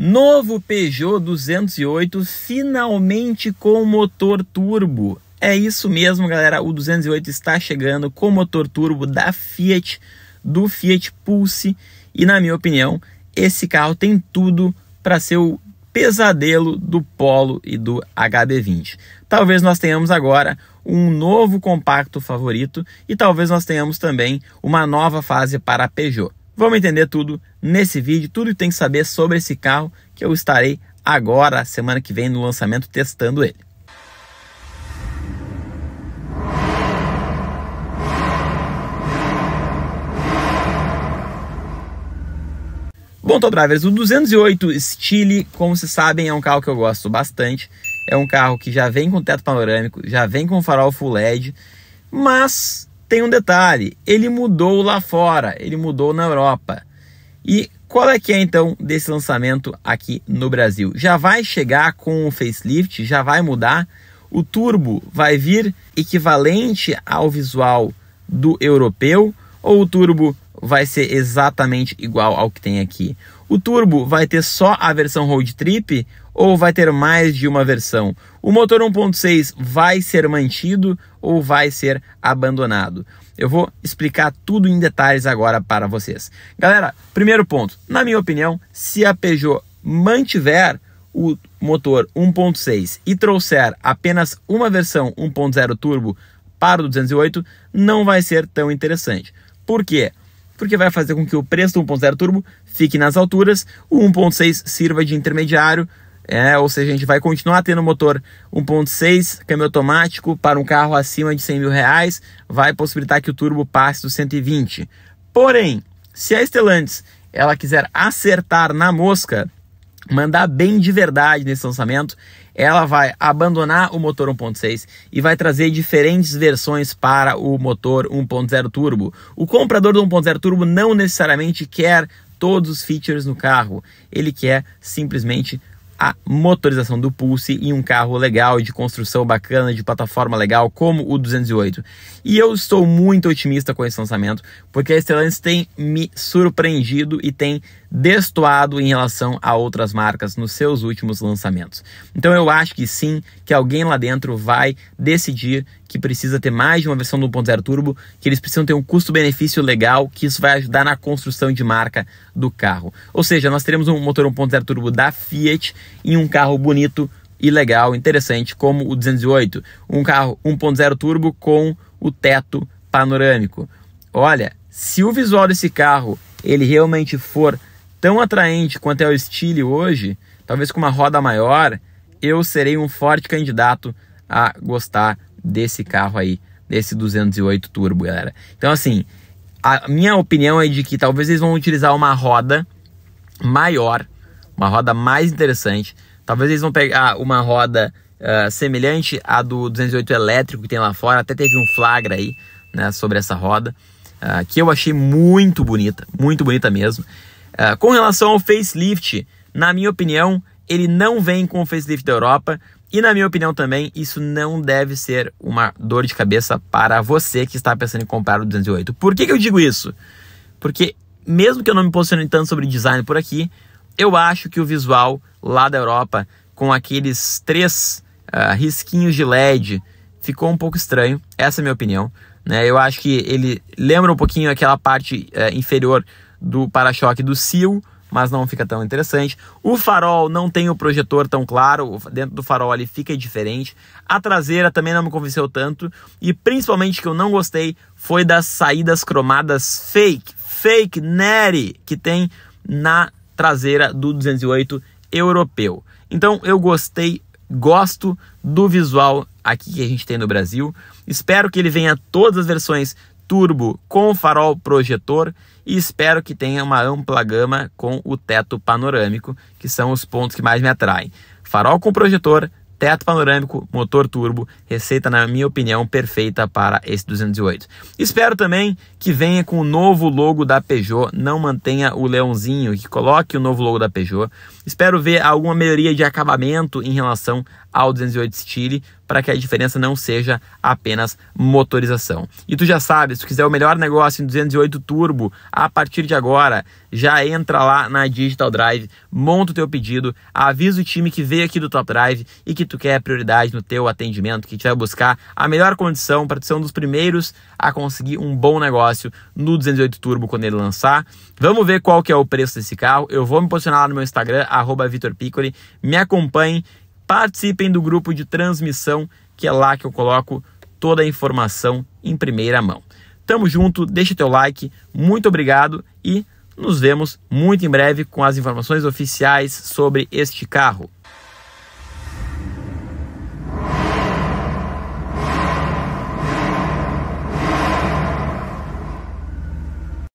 Novo Peugeot 208 finalmente com motor turbo. É isso mesmo, galera. O 208 está chegando com motor turbo da Fiat, do Fiat Pulse. E na minha opinião, esse carro tem tudo para ser o pesadelo do Polo e do HB20. Talvez nós tenhamos agora um novo compacto favorito e talvez nós tenhamos também uma nova fase para a Peugeot. Vamos entender tudo nesse vídeo, tudo que tem que saber sobre esse carro que eu estarei agora, semana que vem, no lançamento, testando ele. Bom, Top Drivers, o 208 Stile, como vocês sabem, é um carro que eu gosto bastante. É um carro que já vem com teto panorâmico, já vem com farol full LED, mas tem um detalhe, ele mudou lá fora, ele mudou na Europa. E qual é que é então desse lançamento aqui no Brasil? Já vai chegar com o facelift, já vai mudar. O turbo vai vir equivalente ao visual do europeu ou o turbo vai ser exatamente igual ao que tem aqui? O turbo vai ter só a versão road trip ou vai ter mais de uma versão? O motor 1.6 vai ser mantido ou vai ser abandonado. Eu vou explicar tudo em detalhes agora para vocês. Galera, primeiro ponto, na minha opinião, se a Peugeot mantiver o motor 1.6 e trouxer apenas uma versão 1.0 turbo para o 208, não vai ser tão interessante. Por quê? Porque vai fazer com que o preço do 1.0 turbo fique nas alturas, o 1.6 sirva de intermediário, é, ou seja, a gente vai continuar tendo motor 1.6, câmbio automático para um carro acima de 100 mil reais, vai possibilitar que o turbo passe dos 120. Porém, se a Stellantis ela quiser acertar na mosca, mandar bem de verdade nesse lançamento, ela vai abandonar o motor 1.6 e vai trazer diferentes versões para o motor 1.0 turbo. O comprador do 1.0 turbo não necessariamente quer todos os features no carro, ele quer simplesmente a motorização do Pulse e um carro legal, de construção bacana, de plataforma legal, como o 208. E eu estou muito otimista com esse lançamento, porque a Stellantis tem me surpreendido e tem destoado em relação a outras marcas nos seus últimos lançamentos. Então eu acho que sim, que alguém lá dentro vai decidir que precisa ter mais de uma versão do 1.0 turbo, que eles precisam ter um custo-benefício legal, que isso vai ajudar na construção de marca do carro. Ou seja, nós teremos um motor 1.0 turbo da Fiat e um carro bonito e legal, interessante, como o 208, um carro 1.0 turbo com o teto panorâmico. Olha, se o visual desse carro ele realmente for tão atraente quanto é o Stile hoje, talvez com uma roda maior, eu serei um forte candidato a gostar desse carro aí, desse 208 turbo, galera. Então assim, a minha opinião é de que talvez eles vão utilizar uma roda maior, uma roda mais interessante. Talvez eles vão pegar uma roda uh, semelhante à do 208 elétrico que tem lá fora. Até teve um flagra aí né, sobre essa roda, uh, que eu achei muito bonita, muito bonita mesmo. Ah, com relação ao facelift, na minha opinião, ele não vem com o facelift da Europa. E na minha opinião também, isso não deve ser uma dor de cabeça para você que está pensando em comprar o 208. Por que, que eu digo isso? Porque mesmo que eu não me posicione tanto sobre design por aqui, eu acho que o visual lá da Europa, com aqueles três uh, risquinhos de LED, ficou um pouco estranho. Essa é a minha opinião. Né? Eu acho que ele lembra um pouquinho aquela parte uh, inferior do para-choque do Seal, mas não fica tão interessante. O farol não tem o projetor tão claro, dentro do farol ali fica diferente. A traseira também não me convenceu tanto e principalmente que eu não gostei foi das saídas cromadas fake, fake Neri que tem na traseira do 208 europeu. Então eu gostei, gosto do visual aqui que a gente tem no Brasil. Espero que ele venha todas as versões turbo com farol projetor e espero que tenha uma ampla gama com o teto panorâmico, que são os pontos que mais me atraem. Farol com projetor, teto panorâmico, motor turbo, receita na minha opinião perfeita para esse 208. Espero também que venha com o novo logo da Peugeot, não mantenha o leãozinho, que coloque o novo logo da Peugeot. Espero ver alguma melhoria de acabamento em relação ao 208 Style, para que a diferença não seja apenas motorização. E tu já sabe, se tu quiser o melhor negócio em 208 turbo, a partir de agora, já entra lá na Digital Drive, monta o teu pedido, avisa o time que veio aqui do Top Drive e que tu quer prioridade no teu atendimento, que te vai buscar a melhor condição para ser um dos primeiros a conseguir um bom negócio no 208 turbo quando ele lançar. Vamos ver qual que é o preço desse carro. Eu vou me posicionar lá no meu Instagram, arroba Me acompanhe participem do grupo de transmissão, que é lá que eu coloco toda a informação em primeira mão. Tamo junto, deixa teu like, muito obrigado e nos vemos muito em breve com as informações oficiais sobre este carro.